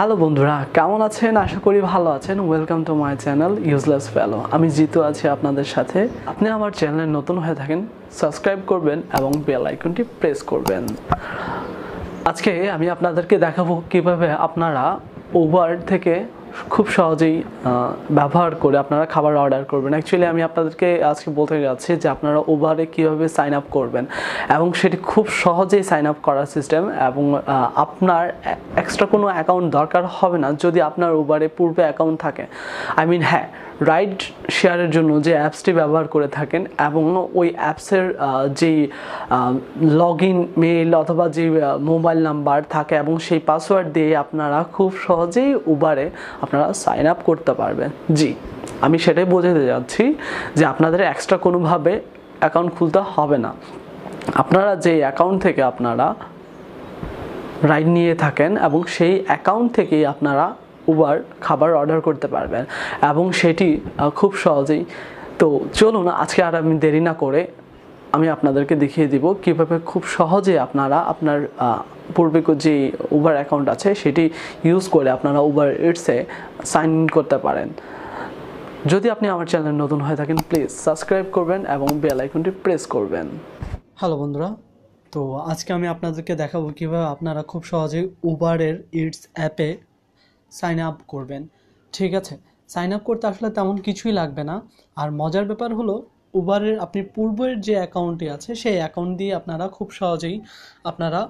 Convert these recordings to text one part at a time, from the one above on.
hello বন্ধুরা কেমন আছেন আশা করি ভালো আছেন welcome to my channel useless fellow আমি জিতু আছি আপনাদের সাথে আপনি আমার চ্যানেলে নতুন হয়ে থাকেন সাবস্ক্রাইব করবেন এবং বেল আইকনটি প্রেস করবেন আজকে আমি আপনাদেরকে দেখাবো কিভাবে আপনারা উবার থেকে খুব সহজেই ব্যবহার করে আপনারা খাবার অর্ডার করবেন অ্যাকচুয়ালি আমি আপনাদেরকে আজকে বলতে যাচ্ছি যে আপনারা উবারে কীভাবে সাইন আপ করবেন এবং সেটি খুব সহজেই সাইন আপ করার সিস্টেম এবং আপনার এক্সট্রা কোনো অ্যাকাউন্ট দরকার হবে না যদি আপনার উবারে পূর্বে অ্যাকাউন্ট থাকে আই মিন হ্যাঁ রাইড শেয়ারের জন্য যে অ্যাপসটি ব্যবহার করে থাকেন এবং ওই অ্যাপসের যেই লগ ইন মেল অথবা যে মোবাইল নাম্বার থাকে এবং সেই পাসওয়ার্ড দিয়ে আপনারা খুব সহজেই উবারে আপনারা সাইন আপ করতে পারবেন জি আমি সেটাই বোঝাতে যাচ্ছি যে আপনাদের এক্সট্রা কোনোভাবে অ্যাকাউন্ট খুলতে হবে না আপনারা যে অ্যাকাউন্ট থেকে আপনারা রাইড নিয়ে থাকেন এবং সেই অ্যাকাউন্ট থেকেই আপনারা উবার খাবার অর্ডার করতে পারবেন এবং সেটি খুব সহজেই তো চলুন আজকে আর আমি দেরি না করে আমি আপনাদেরকে দেখিয়ে দিব কিভাবে খুব সহজে আপনারা আপনার পূর্বে যে উবার অ্যাকাউন্ট আছে সেটি ইউজ করে আপনারা উবার ইটসে সাইন ইন করতে পারেন যদি আপনি আমার চ্যানেল নতুন হয়ে থাকেন প্লিজ সাবস্ক্রাইব করবেন এবং বেল আইকনটি প্রেস করবেন হ্যালো বন্ধুরা তো আজকে আমি আপনাদেরকে দেখাবো কীভাবে আপনারা খুব সহজে উবারের ইটস অ্যাপে সাইন আপ করবেন ঠিক আছে সাইন আপ করতে আসলে তেমন কিছুই লাগবে না আর মজার ব্যাপার হলো উবারের আপনি পূর্বের যে অ্যাকাউন্টটি আছে সেই অ্যাকাউন্ট দিয়ে আপনারা খুব সহজেই আপনারা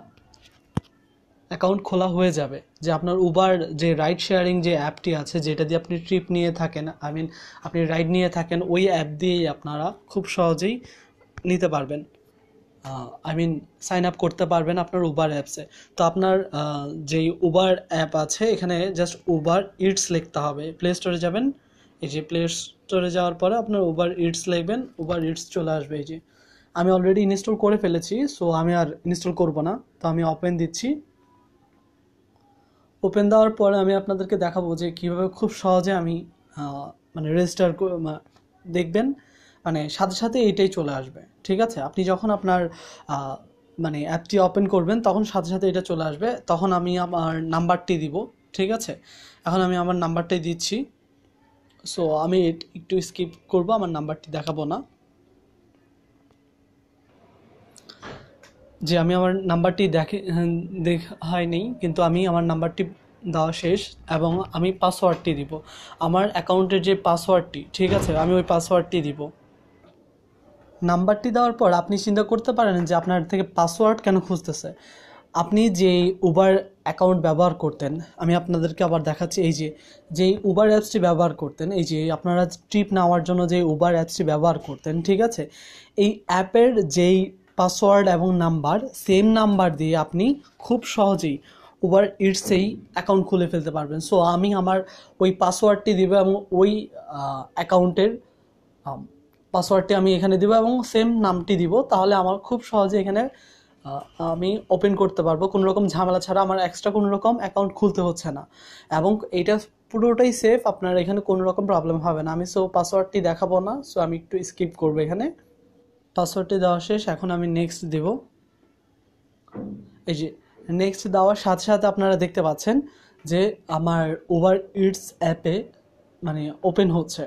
অ্যাকাউন্ট খোলা হয়ে যাবে যে আপনার উবার যে রাইড শেয়ারিং যে অ্যাপটি আছে যেটা দিয়ে আপনি ট্রিপ নিয়ে থাকেন আই মিন আপনি রাইড নিয়ে থাকেন ওই অ্যাপ দিয়েই আপনারা খুব সহজেই নিতে পারবেন আই মিন সাইন আপ করতে পারবেন আপনার উবার অ্যাপসে তো আপনার যেই উবার অ্যাপ আছে এখানে জাস্ট উবার ইটস লিখতে হবে প্লে স্টোরে যাবেন এই যে প্লে স্টোরে যাওয়ার পরে আপনার ওভার ইটস লাগবেন ওভার ইটস চলে আসবে এই যে আমি অলরেডি ইনস্টল করে ফেলেছি সো আমি আর ইনস্টল করব না তো আমি ওপেন দিচ্ছি ওপেন দেওয়ার পরে আমি আপনাদেরকে দেখাবো যে কীভাবে খুব সহজে আমি মানে রেজিস্টার দেখবেন মানে সাথে সাথে এইটাই চলে আসবে ঠিক আছে আপনি যখন আপনার মানে অ্যাপটি ওপেন করবেন তখন সাথে সাথে এটা চলে আসবে তখন আমি আমার নাম্বারটি দিব ঠিক আছে এখন আমি আমার নাম্বারটাই দিচ্ছি সো আমি একটু স্কিপ করব আমার নাম্বারটি দেখাবো না যে আমি আমার নাম্বারটি দেখে হ্যাঁ, হয়নি কিন্তু আমি আমার নাম্বারটি দেওয়া শেষ এবং আমি পাসওয়ার্ডটি দিব আমার অ্যাকাউন্টের যে পাসওয়ার্ডটি ঠিক আছে আমি ওই পাসওয়ার্ডটি দিব নাম্বারটি দেওয়ার পর আপনি চিন্তা করতে পারেন যে আপনার থেকে পাসওয়ার্ড কেন খুঁজতেছে আপনি যে উবার অ্যাকাউন্ট ব্যবহার করতেন আমি আপনাদেরকে আবার দেখাচ্ছি এই যে যে উবার অ্যাপসটি ব্যবহার করতেন এই যে আপনারা ট্রিপ নেওয়ার জন্য যে উবার অ্যাপসটি ব্যবহার করতেন ঠিক আছে এই অ্যাপের যেই পাসওয়ার্ড এবং নাম্বার সেম নাম্বার দিয়ে আপনি খুব সহজেই উবার ইটসেই অ্যাকাউন্ট খুলে ফেলতে পারবেন সো আমি আমার ওই পাসওয়ার্ডটি দেবো এবং ওই অ্যাকাউন্টের পাসওয়ার্ডটি আমি এখানে দেবো এবং সেম নামটি দিব তাহলে আমার খুব সহজে এখানে আমি ওপেন করতে পারবো কোনো রকম ঝামেলা ছাড়া আমার এক্সট্রা কোনো রকম অ্যাকাউন্ট খুলতে হচ্ছে না এবং এটা পুরোটাই সেফ আপনার এখানে কোনো রকম প্রবলেম হবে না আমি সো পাসওয়ার্ডটি দেখাবো না সো আমি একটু স্কিপ করবো এখানে পাসওয়ার্ডটি দেওয়া শেষ এখন আমি নেক্সট দেব এই যে নেক্সট দেওয়ার সাথে সাথে আপনারা দেখতে পাচ্ছেন যে আমার ওভার ইটস অ্যাপে মানে ওপেন হচ্ছে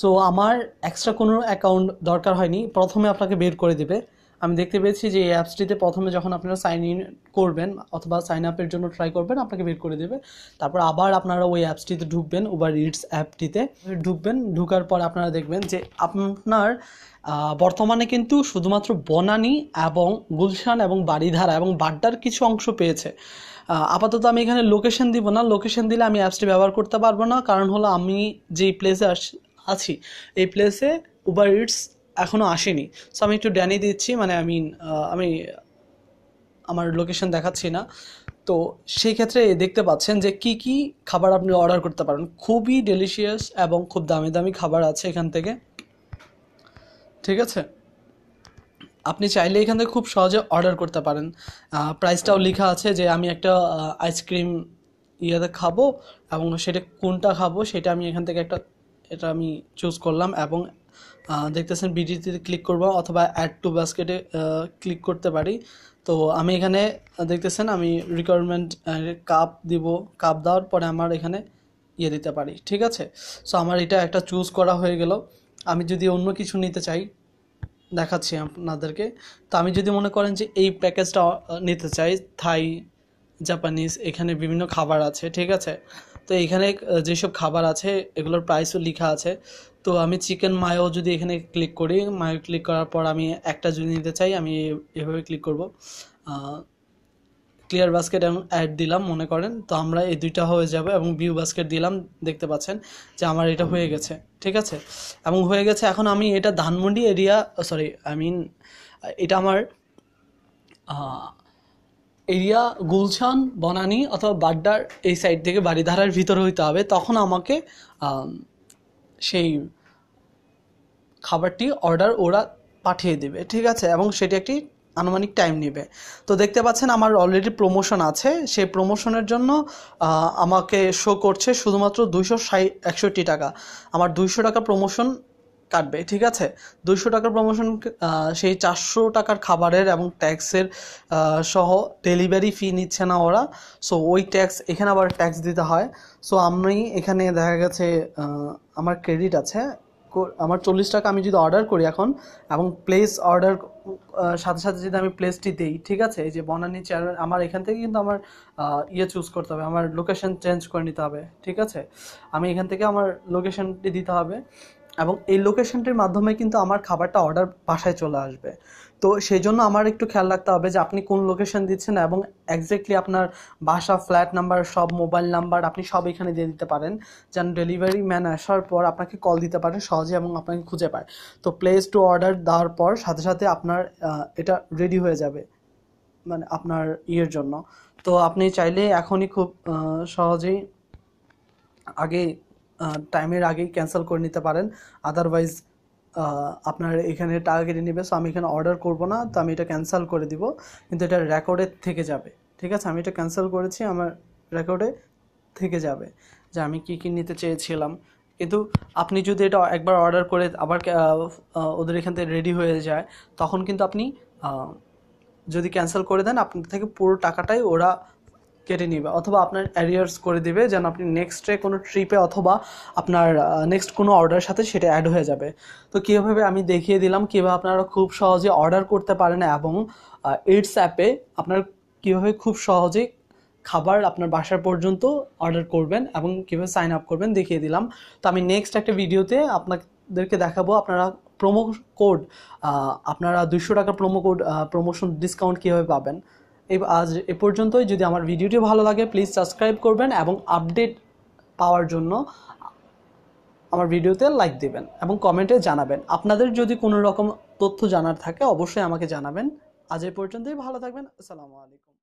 সো আমার এক্সট্রা কোনো অ্যাকাউন্ট দরকার হয়নি প্রথমে আপনাকে বের করে দেবে আমি দেখতে পেয়েছি যে এই অ্যাপসটিতে প্রথমে যখন আপনারা সাইন ইন করবেন অথবা সাইন আপের জন্য ট্রাই করবেন আপনাকে বের করে দেবে তারপর আবার আপনারা ওই অ্যাপসটিতে ঢুকবেন উবার ইটস অ্যাপটিতে ঢুকবেন ঢুকার পর আপনারা দেখবেন যে আপনার বর্তমানে কিন্তু শুধুমাত্র বনানী এবং গুলশান এবং বাড়িধারা এবং বাড্ডার কিছু অংশ পেয়েছে আপাতত আমি এখানে লোকেশন দিব না লোকেশন দিলে আমি অ্যাপসটি ব্যবহার করতে পারবো না কারণ হলো আমি যেই প্লেসে আছি এই প্লেসে উবার ইটস এখনও আসেনি সো আমি একটু ড্যানি দিচ্ছি মানে আই মিন আমি আমার লোকেশন দেখাচ্ছি না তো সেই ক্ষেত্রে দেখতে পাচ্ছেন যে কি কি খাবার আপনি অর্ডার করতে পারেন খুবই ডেলিশিয়াস এবং খুব দামি দামি খাবার আছে এখান থেকে ঠিক আছে আপনি চাইলে এখান থেকে খুব সহজে অর্ডার করতে পারেন প্রাইসটাও লেখা আছে যে আমি একটা আইসক্রিম ইয়েতে খাবো এবং সেটা কোনটা খাবো সেটা আমি এখান থেকে একটা এটা আমি চুজ করলাম এবং দেখতেছেন বিডিটিতে ক্লিক করব অথবা অ্যাড টু বাস্কেটে ক্লিক করতে পারি তো আমি এখানে দেখতেছেন আমি রিকোয়ারমেন্ট কাপ দিব কাপ দেওয়ার পরে আমার এখানে ইয়ে দিতে পারি ঠিক আছে সো আমার এটা একটা চুজ করা হয়ে গেল আমি যদি অন্য কিছু নিতে চাই দেখাচ্ছি আপনাদেরকে তো আমি যদি মনে করেন যে এই প্যাকেজটা নিতে চাই থাই জাপানিজ এখানে বিভিন্ন খাবার আছে ঠিক আছে তো এখানে যেসব খাবার আছে এগুলোর প্রাইসও লেখা আছে তো আমি চিকেন মায়ো যদি এখানে ক্লিক করি মায়ো ক্লিক করার পর আমি একটা যদি নিতে চাই আমি এভাবে ক্লিক করব ক্লিয়ার বাস্কেট এবং অ্যাড দিলাম মনে করেন তো আমরা এই দুইটা হয়ে যাবে এবং ভিউ বাস্কেট দিলাম দেখতে পাচ্ছেন যে আমার এটা হয়ে গেছে ঠিক আছে এবং হয়ে গেছে এখন আমি এটা Dhanmondi area sorry I mean এটা আমার এরিয়া গুলছান বনানি অথবা বাড্ডার এই সাইড থেকে বাড়িধারার ভিতরে হইতে হবে তখন আমাকে সেই খাবারটি অর্ডার ওরা পাঠিয়ে দেবে ঠিক আছে এবং সেটি একটি আনুমানিক টাইম নেবে তো দেখতে পাচ্ছেন আমার অলরেডি প্রমোশন আছে সেই প্রমোশনের জন্য আমাকে শো করছে শুধুমাত্র দুইশো ষাট একষট্টি টাকা আমার দুইশো টাকা প্রমোশন কাটবে ঠিক আছে দুইশো টাকার প্রমোশন সেই চারশো টাকার খাবারের এবং ট্যাক্সের সহ ডেলিভারি ফি নিচ্ছে না ওরা সো ওই ট্যাক্স এখানে আবার ট্যাক্স দিতে হয় সো আমি এখানে দেখা গেছে আমার ক্রেডিট আছে আমার চল্লিশ টাকা আমি যদি অর্ডার করি এখন এবং প্লেস অর্ডার সাথে সাথে যদি আমি প্লেসটি দিই ঠিক আছে এই যে বনানি চেয়ার আমার এখান থেকে কিন্তু আমার ইয়ে চুজ করতে হবে আমার লোকেশন চেঞ্জ করে নিতে হবে ঠিক আছে আমি এখান থেকে আমার লোকেশনটি দিতে হবে এবং এই লোকেশনটির মাধ্যমে কিন্তু আমার খাবারটা অর্ডার বাসায় চলে আসবে তো সেই জন্য আমার একটু খেয়াল রাখতে হবে যে আপনি কোন লোকেশন দিচ্ছেন এবং একজ্যাক্টলি আপনার বাসা ফ্ল্যাট নাম্বার সব মোবাইল নাম্বার আপনি সব এখানে দিয়ে দিতে পারেন যেন ডেলিভারি ম্যান আসার পর আপনাকে কল দিতে পারে সহজে এবং আপনাকে খুঁজে পায় তো প্লেস টু অর্ডার দেওয়ার পর সাথে সাথে আপনার এটা রেডি হয়ে যাবে মানে আপনার ইয়ের জন্য তো আপনি চাইলে এখনই খুব সহজেই আগে টাইমের আগেই ক্যান্সেল করে নিতে পারেন আদারওয়াইজ আপনার এখানে টাকা কেটে নেবে সো আমি এখানে অর্ডার করব না তো আমি এটা ক্যান্সেল করে দিব কিন্তু এটা রেকর্ডে থেকে যাবে ঠিক আছে আমি এটা ক্যান্সেল করেছি আমার রেকর্ডে থেকে যাবে যে আমি কী কী নিতে চেয়েছিলাম কিন্তু আপনি যদি এটা একবার অর্ডার করে আবার ওদের এখান থেকে রেডি হয়ে যায় তখন কিন্তু আপনি যদি ক্যান্সেল করে দেন আপনার থেকে পুরো টাকাটাই ওরা কেটে নিবে অথবা আপনার অ্যারিয়ার্স করে দিবে যেন আপনি নেক্সট কোনো ট্রিপে অথবা আপনার নেক্সট কোনো অর্ডারের সাথে সেটা অ্যাড হয়ে যাবে তো কীভাবে আমি দেখিয়ে দিলাম কীভাবে আপনারা খুব সহজে অর্ডার করতে পারেন এবং এইডস অ্যাপে আপনার কীভাবে খুব সহজে খাবার আপনার বাসার পর্যন্ত অর্ডার করবেন এবং কীভাবে সাইন আপ করবেন দেখিয়ে দিলাম তো আমি নেক্সট একটা ভিডিওতে আপনাদেরকে দেখাবো আপনারা প্রোমো কোড আপনারা দুশো টাকার প্রোমো কোড প্রমোশন ডিসকাউন্ট কীভাবে পাবেন এই আজ এ পর্যন্তই যদি আমার ভিডিওটি ভালো লাগে প্লিজ সাবস্ক্রাইব করবেন এবং আপডেট পাওয়ার জন্য আমার ভিডিওতে লাইক দিবেন এবং কমেন্টে জানাবেন আপনাদের যদি কোনো রকম তথ্য জানার থাকে অবশ্যই আমাকে জানাবেন আজ এ পর্যন্তই ভালো থাকবেন আসসালামু আলাইকুম